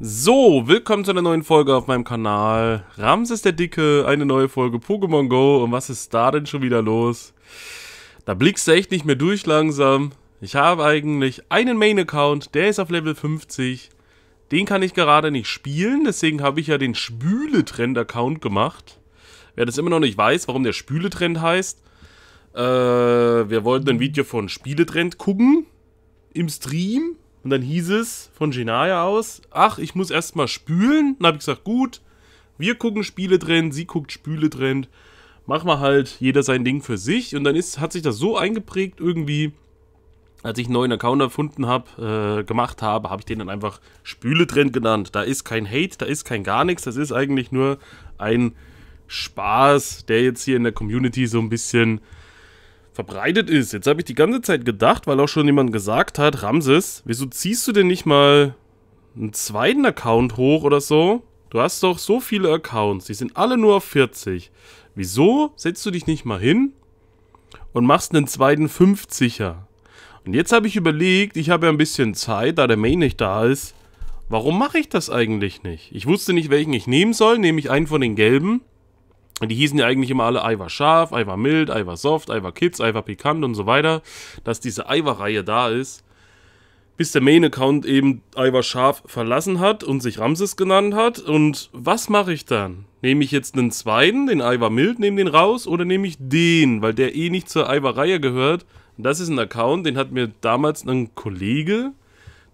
So, willkommen zu einer neuen Folge auf meinem Kanal. Ramses der Dicke, eine neue Folge Pokémon Go. Und was ist da denn schon wieder los? Da blickst du echt nicht mehr durch langsam. Ich habe eigentlich einen Main-Account, der ist auf Level 50. Den kann ich gerade nicht spielen, deswegen habe ich ja den Spüle-Trend-Account gemacht. Wer das immer noch nicht weiß, warum der Spüle-Trend heißt. Äh, wir wollten ein Video von Spieletrend gucken. Im Stream und dann hieß es von Genaya aus, ach, ich muss erstmal spülen. Dann habe ich gesagt, gut, wir gucken Spiele drin, sie guckt Spüle drin. Machen wir halt jeder sein Ding für sich. Und dann ist, hat sich das so eingeprägt irgendwie, als ich einen neuen Account erfunden habe, äh, gemacht habe, habe ich den dann einfach Spüle drin genannt. Da ist kein Hate, da ist kein gar nichts. Das ist eigentlich nur ein Spaß, der jetzt hier in der Community so ein bisschen verbreitet ist. Jetzt habe ich die ganze Zeit gedacht, weil auch schon jemand gesagt hat, Ramses, wieso ziehst du denn nicht mal einen zweiten Account hoch oder so? Du hast doch so viele Accounts, die sind alle nur auf 40. Wieso setzt du dich nicht mal hin und machst einen zweiten 50er? Und jetzt habe ich überlegt, ich habe ja ein bisschen Zeit, da der Main nicht da ist. Warum mache ich das eigentlich nicht? Ich wusste nicht, welchen ich nehmen soll. Nehme ich einen von den gelben? Und die hießen ja eigentlich immer alle Ei scharf, Ei mild, Ei soft, Ei kids, Ei pikant und so weiter, dass diese Eiwa-Reihe da ist, bis der Main-Account eben Ei scharf verlassen hat und sich Ramses genannt hat. Und was mache ich dann? Nehme ich jetzt einen zweiten, den Ei mild, nehme den raus oder nehme ich den, weil der eh nicht zur Eiwa-Reihe gehört? Und das ist ein Account, den hat mir damals ein Kollege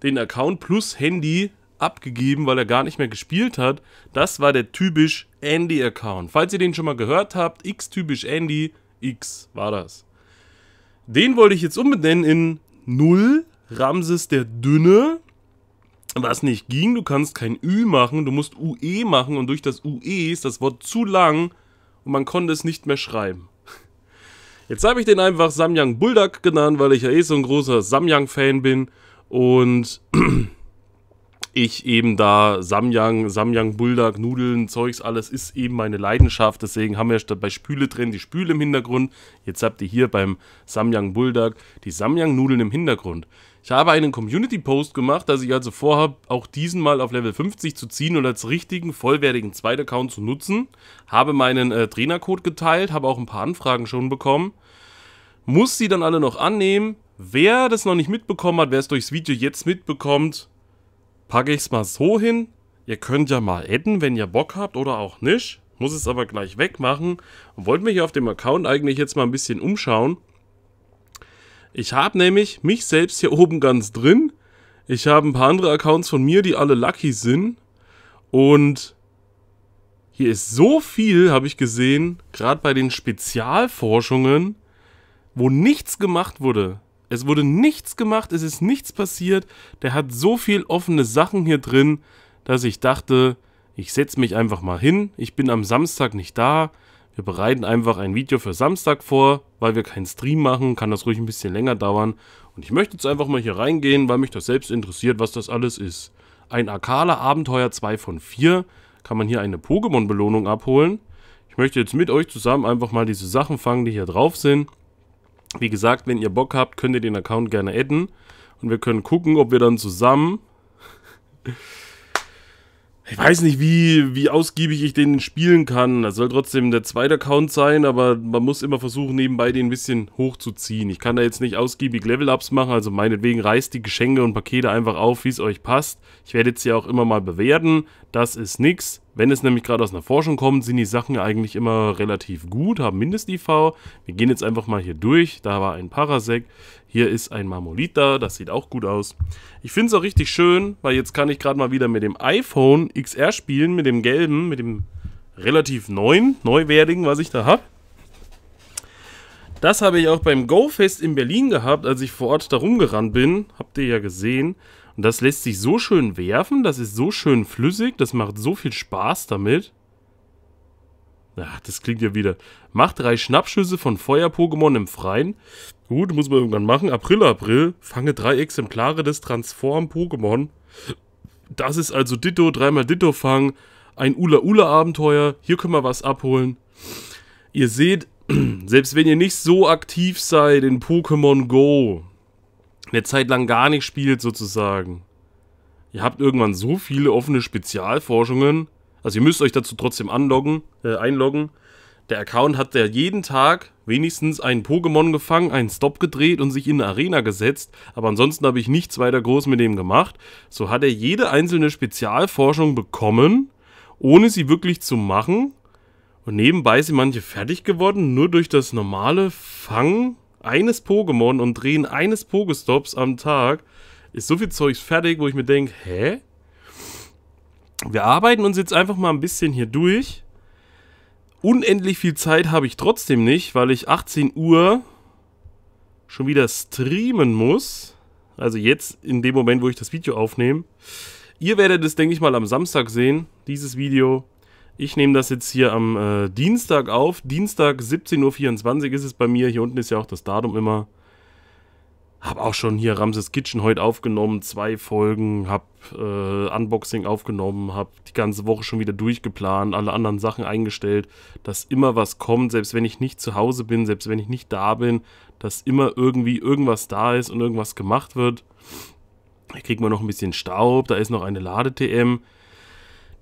den Account plus Handy abgegeben, weil er gar nicht mehr gespielt hat. Das war der typisch Andy-Account. Falls ihr den schon mal gehört habt, X typisch Andy, X war das. Den wollte ich jetzt umbenennen in 0 Ramses der Dünne. Was nicht ging, du kannst kein Ü machen, du musst UE machen und durch das UE ist das Wort zu lang und man konnte es nicht mehr schreiben. Jetzt habe ich den einfach Samyang Bulldog genannt, weil ich ja eh so ein großer Samyang-Fan bin und ich eben da Samyang, Samyang, Bulldog, Nudeln, Zeugs, alles ist eben meine Leidenschaft. Deswegen haben wir bei Spüle drin die Spüle im Hintergrund. Jetzt habt ihr hier beim Samyang Bulldog die Samyang Nudeln im Hintergrund. Ich habe einen Community-Post gemacht, dass ich also vorhabe, auch diesen mal auf Level 50 zu ziehen und als richtigen, vollwertigen Zweit-Account zu nutzen. Habe meinen äh, Trainercode geteilt, habe auch ein paar Anfragen schon bekommen. Muss sie dann alle noch annehmen. Wer das noch nicht mitbekommen hat, wer es durchs Video jetzt mitbekommt, packe ich es mal so hin. Ihr könnt ja mal adden, wenn ihr Bock habt oder auch nicht. Muss es aber gleich wegmachen. Und wollte mich auf dem Account eigentlich jetzt mal ein bisschen umschauen. Ich habe nämlich mich selbst hier oben ganz drin. Ich habe ein paar andere Accounts von mir, die alle lucky sind. Und hier ist so viel, habe ich gesehen, gerade bei den Spezialforschungen, wo nichts gemacht wurde. Es wurde nichts gemacht, es ist nichts passiert. Der hat so viel offene Sachen hier drin, dass ich dachte, ich setze mich einfach mal hin. Ich bin am Samstag nicht da. Wir bereiten einfach ein Video für Samstag vor, weil wir keinen Stream machen, kann das ruhig ein bisschen länger dauern. Und ich möchte jetzt einfach mal hier reingehen, weil mich das selbst interessiert, was das alles ist. Ein Akala Abenteuer 2 von 4 kann man hier eine Pokémon-Belohnung abholen. Ich möchte jetzt mit euch zusammen einfach mal diese Sachen fangen, die hier drauf sind. Wie gesagt, wenn ihr Bock habt, könnt ihr den Account gerne adden. Und wir können gucken, ob wir dann zusammen... Ich weiß nicht, wie, wie ausgiebig ich den spielen kann. Das soll trotzdem der zweite Account sein, aber man muss immer versuchen, nebenbei den ein bisschen hochzuziehen. Ich kann da jetzt nicht ausgiebig Level-Ups machen, also meinetwegen reißt die Geschenke und Pakete einfach auf, wie es euch passt. Ich werde jetzt ja auch immer mal bewerten. Das ist nichts. Wenn es nämlich gerade aus einer Forschung kommt, sind die Sachen eigentlich immer relativ gut, haben Mindest-IV. Wir gehen jetzt einfach mal hier durch. Da war ein Parasec. hier ist ein Marmolit das sieht auch gut aus. Ich finde es auch richtig schön, weil jetzt kann ich gerade mal wieder mit dem iPhone XR spielen, mit dem gelben, mit dem relativ neuen, neuwertigen, was ich da habe. Das habe ich auch beim GoFest in Berlin gehabt, als ich vor Ort da rumgerannt bin. Habt ihr ja gesehen. Und das lässt sich so schön werfen, das ist so schön flüssig, das macht so viel Spaß damit. Ach, das klingt ja wieder. Mach drei Schnappschüsse von Feuer-Pokémon im Freien. Gut, muss man irgendwann machen. April, April. Fange drei Exemplare des Transform-Pokémon. Das ist also Ditto, dreimal Ditto fangen. Ein Ula-Ula-Abenteuer. Hier können wir was abholen. Ihr seht, selbst wenn ihr nicht so aktiv seid in Pokémon Go, eine Zeit lang gar nicht spielt, sozusagen. Ihr habt irgendwann so viele offene Spezialforschungen. Also ihr müsst euch dazu trotzdem anloggen, äh, einloggen. Der Account hat ja jeden Tag wenigstens einen Pokémon gefangen, einen Stop gedreht und sich in eine Arena gesetzt. Aber ansonsten habe ich nichts weiter groß mit dem gemacht. So hat er jede einzelne Spezialforschung bekommen, ohne sie wirklich zu machen. Und nebenbei sind manche fertig geworden, nur durch das normale Fangen eines Pokémon und Drehen eines Pokestops am Tag ist so viel Zeugs fertig, wo ich mir denke, hä? Wir arbeiten uns jetzt einfach mal ein bisschen hier durch. Unendlich viel Zeit habe ich trotzdem nicht, weil ich 18 Uhr schon wieder streamen muss. Also jetzt in dem Moment, wo ich das Video aufnehme. Ihr werdet es, denke ich mal, am Samstag sehen, dieses Video. Ich nehme das jetzt hier am äh, Dienstag auf. Dienstag 17.24 Uhr ist es bei mir. Hier unten ist ja auch das Datum immer. Hab auch schon hier Ramses Kitchen heute aufgenommen, zwei Folgen, hab äh, Unboxing aufgenommen, hab die ganze Woche schon wieder durchgeplant, alle anderen Sachen eingestellt, dass immer was kommt, selbst wenn ich nicht zu Hause bin, selbst wenn ich nicht da bin, dass immer irgendwie irgendwas da ist und irgendwas gemacht wird. Hier kriegen wir noch ein bisschen Staub, da ist noch eine Ladetm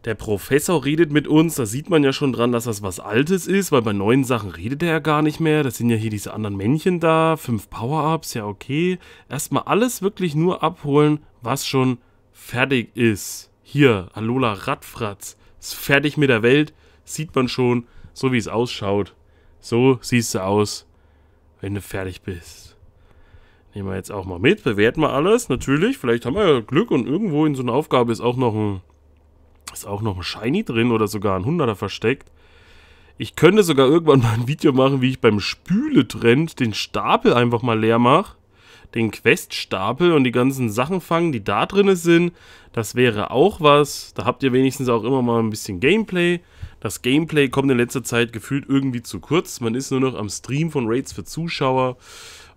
der Professor redet mit uns, da sieht man ja schon dran, dass das was Altes ist, weil bei neuen Sachen redet er ja gar nicht mehr. Das sind ja hier diese anderen Männchen da, fünf Power-Ups, ja okay. Erstmal alles wirklich nur abholen, was schon fertig ist. Hier, Alola Radfratz, ist fertig mit der Welt, sieht man schon, so wie es ausschaut. So siehst du aus, wenn du fertig bist. Nehmen wir jetzt auch mal mit, bewerten wir alles, natürlich. Vielleicht haben wir ja Glück und irgendwo in so einer Aufgabe ist auch noch ein ist auch noch ein Shiny drin oder sogar ein 100er versteckt. Ich könnte sogar irgendwann mal ein Video machen, wie ich beim Spületrend den Stapel einfach mal leer mache. Den Queststapel und die ganzen Sachen fangen, die da drin sind. Das wäre auch was. Da habt ihr wenigstens auch immer mal ein bisschen Gameplay. Das Gameplay kommt in letzter Zeit gefühlt irgendwie zu kurz. Man ist nur noch am Stream von Raids für Zuschauer.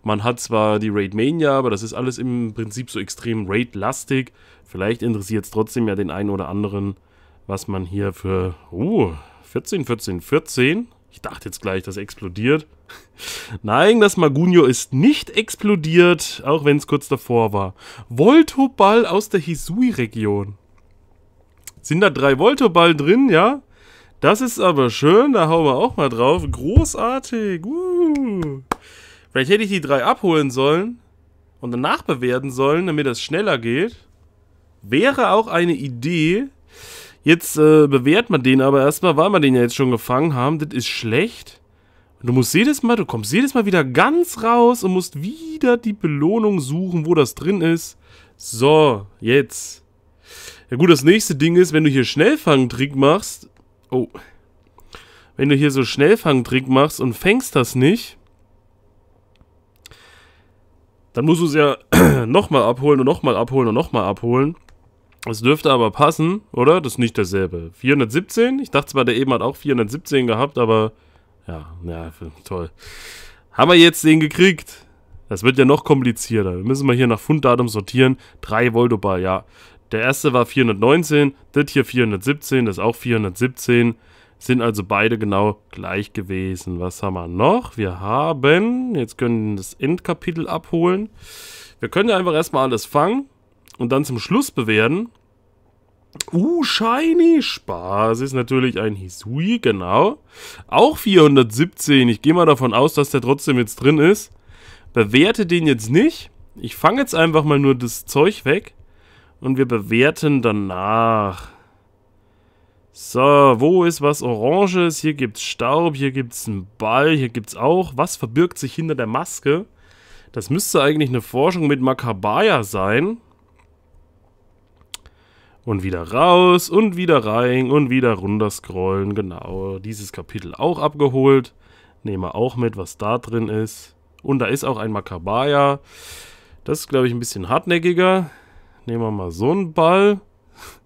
Man hat zwar die Raid Mania, aber das ist alles im Prinzip so extrem Raid-lastig. Vielleicht interessiert es trotzdem ja den einen oder anderen was man hier für... Uh, 14, 14, 14. Ich dachte jetzt gleich, das explodiert. Nein, das Magunio ist nicht explodiert, auch wenn es kurz davor war. Voltoball aus der Hisui-Region. Sind da drei Voltoball drin, ja? Das ist aber schön, da hauen wir auch mal drauf. Großartig. Uh. Vielleicht hätte ich die drei abholen sollen und danach bewerten sollen, damit das schneller geht. Wäre auch eine Idee, Jetzt äh, bewährt man den aber erstmal, weil wir den ja jetzt schon gefangen haben. Das ist schlecht. Du musst jedes Mal, du kommst jedes Mal wieder ganz raus und musst wieder die Belohnung suchen, wo das drin ist. So, jetzt. Ja gut, das nächste Ding ist, wenn du hier Schnellfangtrick machst. Oh. Wenn du hier so Schnellfangtrick machst und fängst das nicht, dann musst du es ja nochmal abholen und nochmal abholen und nochmal abholen. Es dürfte aber passen, oder? Das ist nicht dasselbe. 417? Ich dachte zwar, der eben hat auch 417 gehabt, aber ja, ja, toll. Haben wir jetzt den gekriegt? Das wird ja noch komplizierter. Wir müssen mal hier nach Funddatum sortieren. 3 Voldobar, ja. Der erste war 419, das hier 417, das auch 417. Sind also beide genau gleich gewesen. Was haben wir noch? Wir haben, jetzt können wir das Endkapitel abholen. Wir können ja einfach erstmal alles fangen und dann zum Schluss bewerten. Uh, Shiny. Spaß ist natürlich ein Hisui, genau. Auch 417. Ich gehe mal davon aus, dass der trotzdem jetzt drin ist. Bewerte den jetzt nicht. Ich fange jetzt einfach mal nur das Zeug weg. Und wir bewerten danach. So, wo ist was Oranges? Hier gibt es Staub, hier gibt es einen Ball, hier gibt es auch. Was verbirgt sich hinter der Maske? Das müsste eigentlich eine Forschung mit Makabaya sein und wieder raus und wieder rein und wieder runter scrollen. Genau, dieses Kapitel auch abgeholt. Nehme auch mit, was da drin ist. Und da ist auch ein Makabaya. Das ist, glaube ich, ein bisschen hartnäckiger. Nehmen wir mal so einen Ball.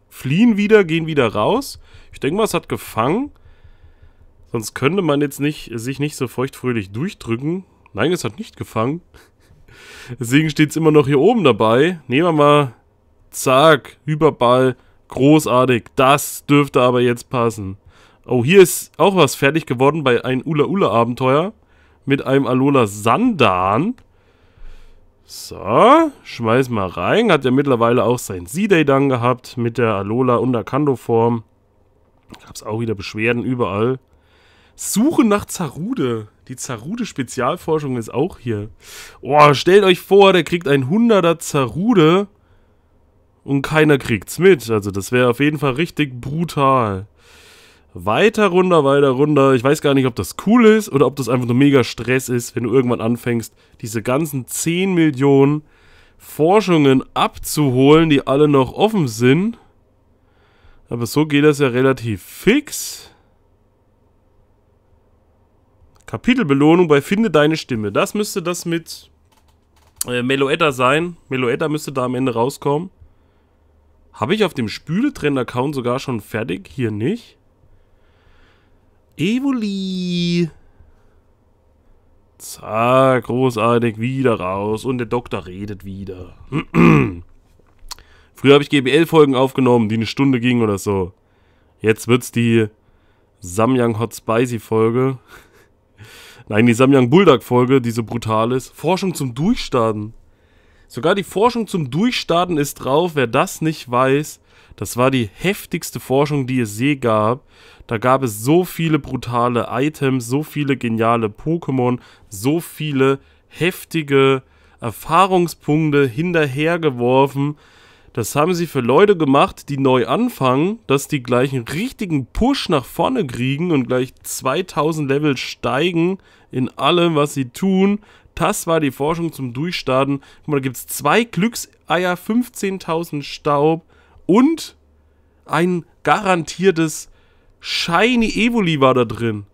Fliehen wieder, gehen wieder raus. Ich denke mal, es hat gefangen. Sonst könnte man jetzt nicht, sich nicht so feuchtfröhlich durchdrücken. Nein, es hat nicht gefangen. Deswegen steht es immer noch hier oben dabei. Nehmen wir mal zack, Hyperball, großartig. Das dürfte aber jetzt passen. Oh, hier ist auch was fertig geworden bei einem Ula-Ula-Abenteuer mit einem Alola Sandan. So, schmeiß mal rein. Hat ja mittlerweile auch sein Z-Day dann gehabt mit der Alola und der Kando-Form. Gab's auch wieder Beschwerden überall. Suche nach Zarude. Die Zarude-Spezialforschung ist auch hier. Oh, stellt euch vor, der kriegt ein 100er Zarude und keiner kriegt's mit. Also das wäre auf jeden Fall richtig brutal. Weiter runter, weiter runter. Ich weiß gar nicht, ob das cool ist oder ob das einfach nur mega Stress ist, wenn du irgendwann anfängst, diese ganzen 10 Millionen Forschungen abzuholen, die alle noch offen sind. Aber so geht das ja relativ fix. Kapitelbelohnung bei Finde deine Stimme. Das müsste das mit äh, Meloetta sein. Meloetta müsste da am Ende rauskommen. Habe ich auf dem Spületrend-Account sogar schon fertig? Hier nicht? Evoli! Zack, großartig, wieder raus. Und der Doktor redet wieder. Früher habe ich GBL-Folgen aufgenommen, die eine Stunde gingen oder so. Jetzt wird's die Samyang Hot Spicy-Folge. Nein, die Samyang Bulldog-Folge, die so brutal ist. Forschung zum Durchstarten. Sogar die Forschung zum Durchstarten ist drauf. Wer das nicht weiß, das war die heftigste Forschung, die es je gab. Da gab es so viele brutale Items, so viele geniale Pokémon, so viele heftige Erfahrungspunkte hinterhergeworfen. Das haben sie für Leute gemacht, die neu anfangen, dass die gleich einen richtigen Push nach vorne kriegen und gleich 2000 Level steigen in allem, was sie tun, das war die Forschung zum Durchstarten. Guck mal, da gibt es zwei Glückseier, 15.000 Staub und ein garantiertes Shiny Evoli war da drin.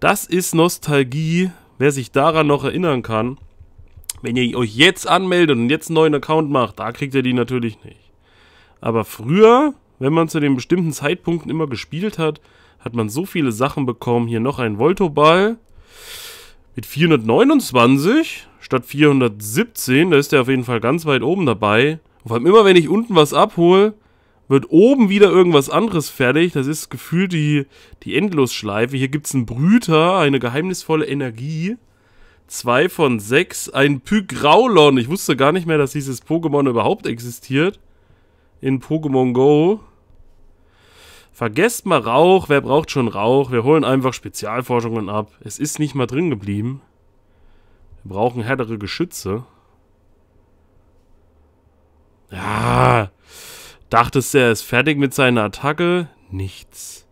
Das ist Nostalgie, wer sich daran noch erinnern kann. Wenn ihr euch jetzt anmeldet und jetzt einen neuen Account macht, da kriegt ihr die natürlich nicht. Aber früher, wenn man zu den bestimmten Zeitpunkten immer gespielt hat, hat man so viele Sachen bekommen. Hier noch ein Voltoball mit 429 statt 417. Da ist der auf jeden Fall ganz weit oben dabei. vor allem immer, wenn ich unten was abhole, wird oben wieder irgendwas anderes fertig. Das ist gefühlt die, die Endlosschleife. Hier gibt es einen Brüter, eine geheimnisvolle Energie. Zwei von sechs. Ein Pygraulon. Ich wusste gar nicht mehr, dass dieses Pokémon überhaupt existiert. In Pokémon Go. Vergesst mal Rauch, wer braucht schon Rauch? Wir holen einfach Spezialforschungen ab. Es ist nicht mal drin geblieben. Wir brauchen härtere Geschütze. Ja. Dachtest du, er ist fertig mit seiner Attacke? Nichts.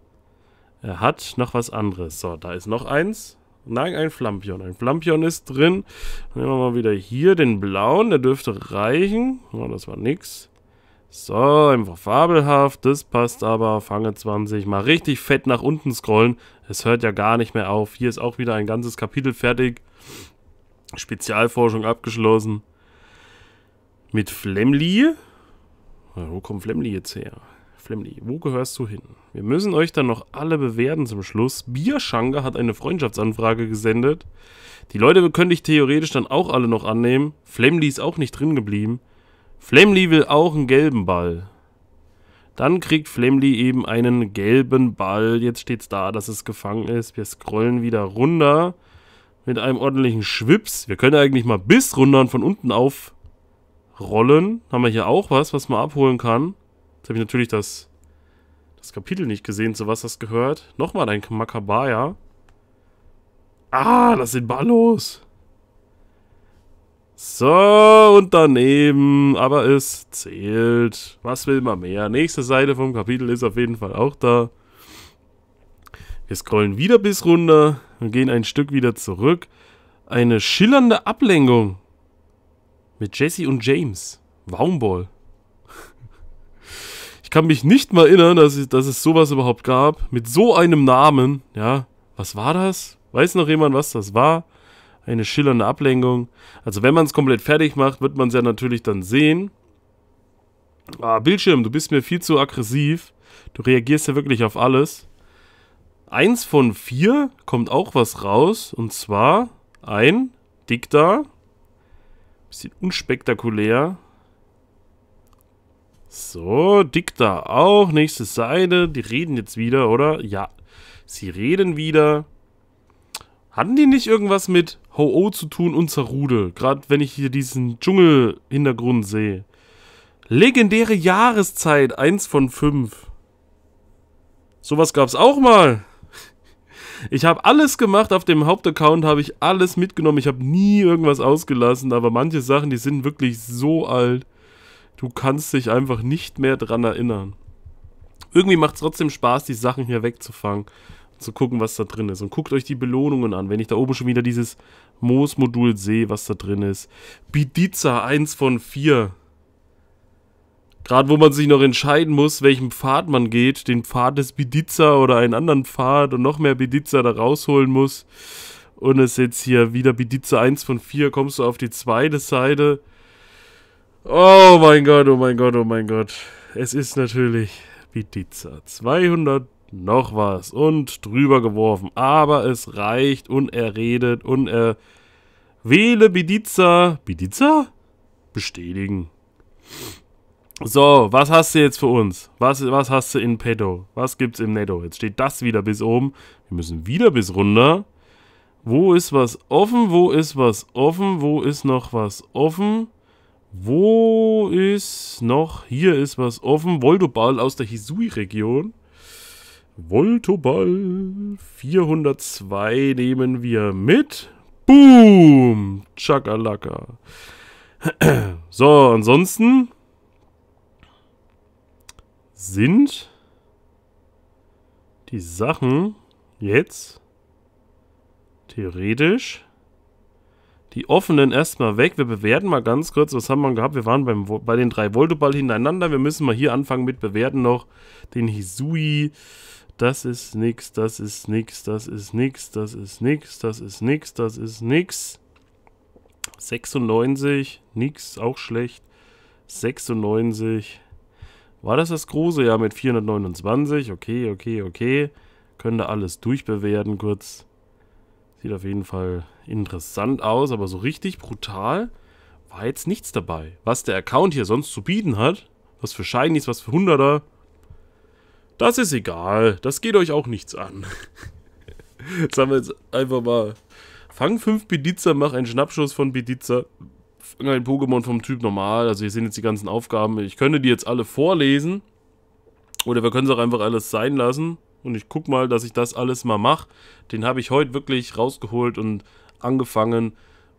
Er hat noch was anderes. So, da ist noch eins. Nein, ein Flampion. Ein Flampion ist drin. Nehmen wir mal wieder hier den blauen. Der dürfte reichen. Oh, das war nix. So, einfach fabelhaft. Das passt aber. Fange 20. Mal richtig fett nach unten scrollen. Es hört ja gar nicht mehr auf. Hier ist auch wieder ein ganzes Kapitel fertig. Spezialforschung abgeschlossen. Mit Flemli. Wo kommt Flemli jetzt her? Flemli, wo gehörst du hin? Wir müssen euch dann noch alle bewerten zum Schluss. Bierschanker hat eine Freundschaftsanfrage gesendet. Die Leute könnte ich theoretisch dann auch alle noch annehmen. Flemli ist auch nicht drin geblieben. Flamely will auch einen gelben Ball. Dann kriegt Flamely eben einen gelben Ball. Jetzt steht es da, dass es gefangen ist. Wir scrollen wieder runter mit einem ordentlichen Schwips. Wir können eigentlich mal bis runter und von unten auf rollen. Haben wir hier auch was, was man abholen kann. Jetzt habe ich natürlich das, das Kapitel nicht gesehen, zu was das gehört. Nochmal ein Makabaya. Ah, das sind Ballos. los. So, und daneben. Aber es zählt. Was will man mehr? Nächste Seite vom Kapitel ist auf jeden Fall auch da. Wir scrollen wieder bis runter und gehen ein Stück wieder zurück. Eine schillernde Ablenkung. Mit Jesse und James. Waumball. Ich kann mich nicht mal erinnern, dass es, dass es sowas überhaupt gab. Mit so einem Namen. Ja, was war das? Weiß noch jemand, was das war? Eine schillernde Ablenkung. Also wenn man es komplett fertig macht, wird man es ja natürlich dann sehen. Ah, Bildschirm, du bist mir viel zu aggressiv. Du reagierst ja wirklich auf alles. Eins von vier kommt auch was raus. Und zwar ein Dicta. Bisschen unspektakulär. So, Dicta auch. Nächste Seite. Die reden jetzt wieder, oder? Ja, sie reden wieder. Hatten die nicht irgendwas mit Ho-Oh zu tun und Zarude? Gerade wenn ich hier diesen Dschungel-Hintergrund sehe. Legendäre Jahreszeit, 1 von 5. Sowas gab's auch mal. Ich habe alles gemacht, auf dem Hauptaccount habe ich alles mitgenommen. Ich habe nie irgendwas ausgelassen, aber manche Sachen, die sind wirklich so alt. Du kannst dich einfach nicht mehr dran erinnern. Irgendwie macht es trotzdem Spaß, die Sachen hier wegzufangen zu gucken, was da drin ist. Und guckt euch die Belohnungen an. Wenn ich da oben schon wieder dieses Moos-Modul sehe, was da drin ist. Bidiza, 1 von 4. Gerade wo man sich noch entscheiden muss, welchen Pfad man geht, den Pfad des Bidiza oder einen anderen Pfad und noch mehr Bidiza da rausholen muss. Und es ist jetzt hier wieder Bidiza 1 von 4, kommst du auf die zweite Seite. Oh mein Gott, oh mein Gott, oh mein Gott. Es ist natürlich Bidiza. 200 noch was und drüber geworfen. Aber es reicht und er redet und er wähle Bidiza. Bidiza? Bestätigen. So, was hast du jetzt für uns? Was, was hast du in petto? Was gibt's im Netto? Jetzt steht das wieder bis oben. Wir müssen wieder bis runter. Wo ist was offen? Wo ist was offen? Wo ist noch was offen? Wo ist noch? Hier ist was offen. Voldobal aus der Hisui-Region. Voltoball 402 nehmen wir mit. Boom! Chakalaka. So, ansonsten sind die Sachen jetzt theoretisch die offenen erstmal weg. Wir bewerten mal ganz kurz, was haben wir gehabt? Wir waren beim, bei den drei Voltoball hintereinander. Wir müssen mal hier anfangen mit bewerten noch den Hisui. Das ist nix, das ist nix, das ist nix, das ist nix, das ist nix, das ist nix. 96, nix, auch schlecht. 96. War das das große Jahr mit 429? Okay, okay, okay. Könnte alles durchbewerten kurz. Sieht auf jeden Fall interessant aus, aber so richtig brutal war jetzt nichts dabei. Was der Account hier sonst zu bieten hat, was für Shinies, was für Hunderter, das ist egal. Das geht euch auch nichts an. Jetzt haben wir jetzt einfach mal. Fang 5 Bediza, mach einen Schnappschuss von Bediza. Fang ein Pokémon vom Typ normal. Also hier sind jetzt die ganzen Aufgaben. Ich könnte die jetzt alle vorlesen. Oder wir können es auch einfach alles sein lassen. Und ich guck mal, dass ich das alles mal mache. Den habe ich heute wirklich rausgeholt und angefangen,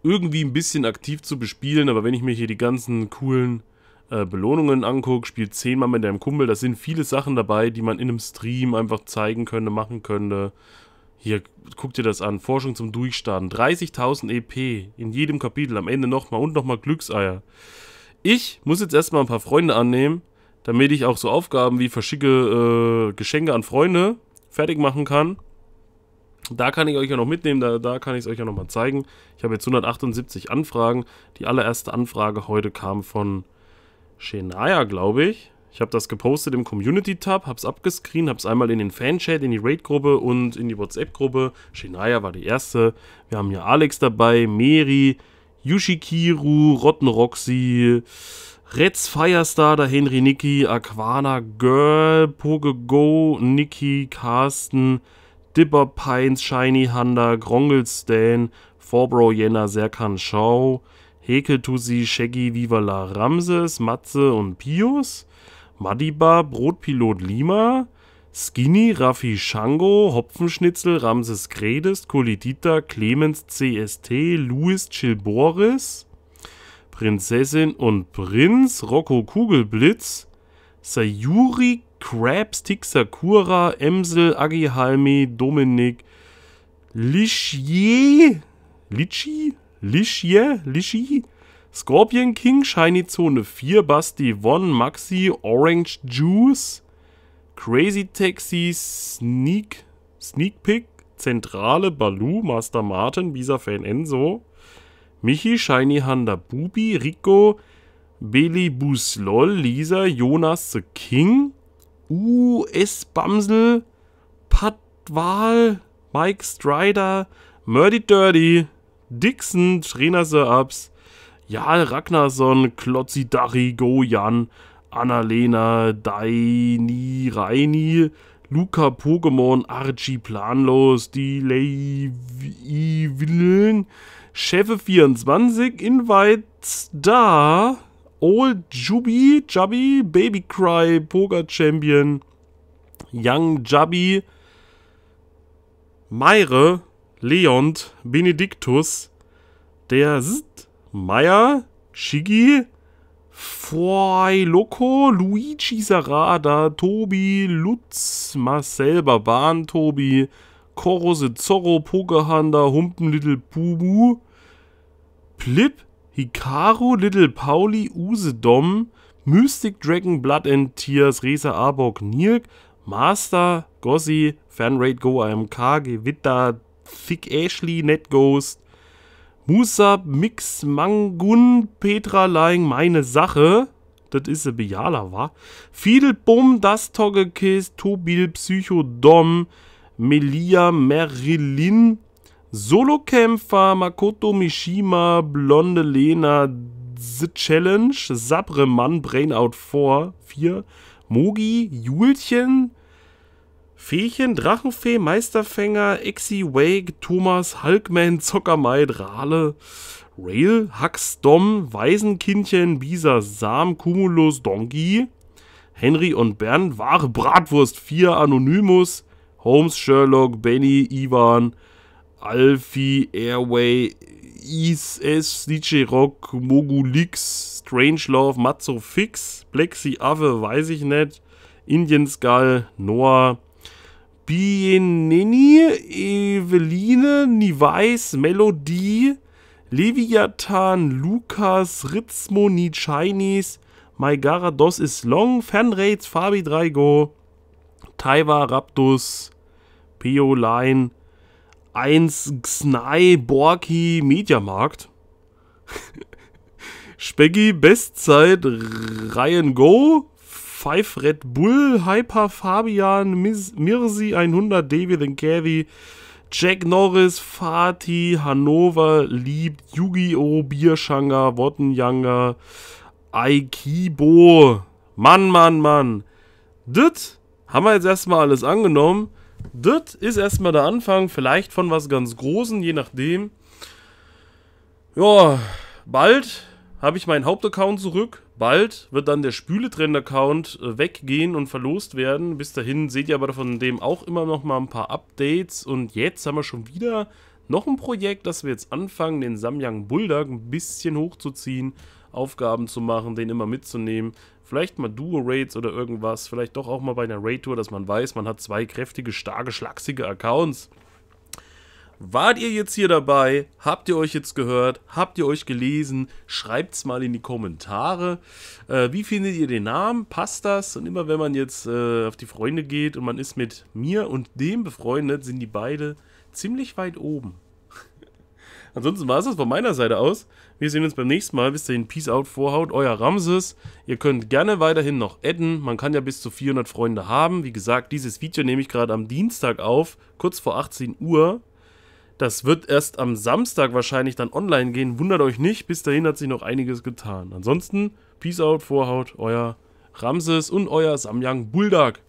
irgendwie ein bisschen aktiv zu bespielen. Aber wenn ich mir hier die ganzen coolen äh, Belohnungen anguckt, spielt zehnmal mit deinem Kumpel. Das sind viele Sachen dabei, die man in einem Stream einfach zeigen könnte, machen könnte. Hier, guckt dir das an. Forschung zum Durchstarten. 30.000 EP in jedem Kapitel. Am Ende nochmal und nochmal Glückseier. Ich muss jetzt erstmal ein paar Freunde annehmen, damit ich auch so Aufgaben wie verschicke äh, Geschenke an Freunde fertig machen kann. Da kann ich euch ja noch mitnehmen, da, da kann ich es euch ja nochmal zeigen. Ich habe jetzt 178 Anfragen. Die allererste Anfrage heute kam von Shania, glaube ich. Ich habe das gepostet im Community-Tab, habe es abgescreent, habe es einmal in den Fan-Chat, in die Raid-Gruppe und in die WhatsApp-Gruppe. Shania war die erste. Wir haben hier Alex dabei, Meri, Yushikiru, Rottenroxy, Reds Firestar, da Henry Niki, Aquana Girl, Pokego, Niki, Carsten, Dipper Pines, Shiny Hunter, Grongel Stan, Forbro Jenna, Serkan Schau, Heketusi, Shaggy, Vivala, Ramses, Matze und Pius, Madiba, Brotpilot Lima, Skinny, Raffi Shango, Hopfenschnitzel, Ramses Kredest, Kolidita, Clemens CST, Louis Chilboris, Prinzessin und Prinz, Rocco Kugelblitz, Sayuri, Krabs, Tixakura, Emsel, Agihalme, Dominik, Lichier, Litschi, Lischie, Lischi, Scorpion King, Shiny Zone 4, Basti, Von, Maxi, Orange Juice, Crazy Taxi, Sneak, Sneak Pick, Zentrale, Baloo, Master Martin, Visa Fan Enzo, Michi, Shiny Hunter, Bubi, Rico, Beli Buslol, Lisa, Jonas the King, US Bamsel, Patwal, Mike Strider, Murdy Dirty, Dixon, Trainase Ups, Jarl Ragnarsson, Klotzi Dari, Gojan, Annalena, Daini, Reini, Luca Pokémon, Archie Planlos, Delay Evillen, Cheffe 24, Invites da, Old Jubi, Jubby, Baby Cry, Poker Champion, Young Jubby, Meire, Leont, Benediktus, der St. Meier, Shigi, Foy Loco, Luigi Sarada, Tobi, Lutz, Marcel Baban, Tobi, Korose Zorro, Pokehanda, Humpen, Little Bubu, Plip, Hikaru, Little Pauli, Usedom, Mystic Dragon, Blood and Tears, Resa Arbok, Nirk, Master, Gossi, Fanrate Go, AMK, Gewitter, Fick Ashley, Net Ghost, Musa, Mix, Mangun, Petra Lying, meine Sache. Das ist ein Bejala, wa? Fiedel, Bum, Das Toggekiss, Tobil, Psychodom, Melia, Merilin, Solokämpfer, Makoto Mishima, Blonde Lena, The Challenge, Sabre Mann, Brainout 4, 4, Mogi, Julchen, Feechen, Drachenfee, Meisterfänger, Exi, Wake, Thomas, Hulkman, Zockermaid, Rale, Rail, Hax, Dom, Waisenkindchen, Bisa, Sam, Cumulus, Donkey, Henry und Bernd, Wahre Bratwurst, 4, Anonymous, Holmes, Sherlock, Benny, Ivan, Alfie, Airway, Is, S, DJ Rock, Mogulix, Strangelove, Matzo Fix, Plexi Ave, weiß ich nicht, Indian Skull, Noah, Bienini, Eveline, Niveis, Melodie, Leviathan, Lukas, Ritzmoni, Chinese, Maigara, Dos is Long, Fanrates, Fabi Dreigo, Taiwa, Raptus, Peoline, 1, Xnai, Borki, Mediamarkt, Speggy, Bestzeit, Ryan Go, 5 Red Bull, Hyper Fabian, Mis Mirsi 100, David and Gary, Jack Norris, Fatih, Hannover, Liebt, Yu-Gi-Oh!, Bierschanga, Wottenjanger, Aikibo. Mann, Mann, Mann. Das haben wir jetzt erstmal alles angenommen. Das ist erstmal der Anfang, vielleicht von was ganz Großen, je nachdem. Ja, bald habe ich meinen Hauptaccount zurück. Bald wird dann der Spületrend-Account äh, weggehen und verlost werden. Bis dahin seht ihr aber von dem auch immer noch mal ein paar Updates. Und jetzt haben wir schon wieder noch ein Projekt, das wir jetzt anfangen, den Samyang Bulldog ein bisschen hochzuziehen, Aufgaben zu machen, den immer mitzunehmen. Vielleicht mal Duo-Raids oder irgendwas. Vielleicht doch auch mal bei einer Raid-Tour, dass man weiß, man hat zwei kräftige, starke, schlachsige Accounts. Wart ihr jetzt hier dabei? Habt ihr euch jetzt gehört? Habt ihr euch gelesen? Schreibt's mal in die Kommentare. Äh, wie findet ihr den Namen? Passt das? Und immer wenn man jetzt äh, auf die Freunde geht und man ist mit mir und dem befreundet, sind die beide ziemlich weit oben. Ansonsten war es das von meiner Seite aus. Wir sehen uns beim nächsten Mal. Bis dahin, Peace out, Vorhaut, euer Ramses. Ihr könnt gerne weiterhin noch adden. Man kann ja bis zu 400 Freunde haben. Wie gesagt, dieses Video nehme ich gerade am Dienstag auf, kurz vor 18 Uhr. Das wird erst am Samstag wahrscheinlich dann online gehen. Wundert euch nicht, bis dahin hat sich noch einiges getan. Ansonsten, Peace out, Vorhaut, euer Ramses und euer Samyang Bulldog.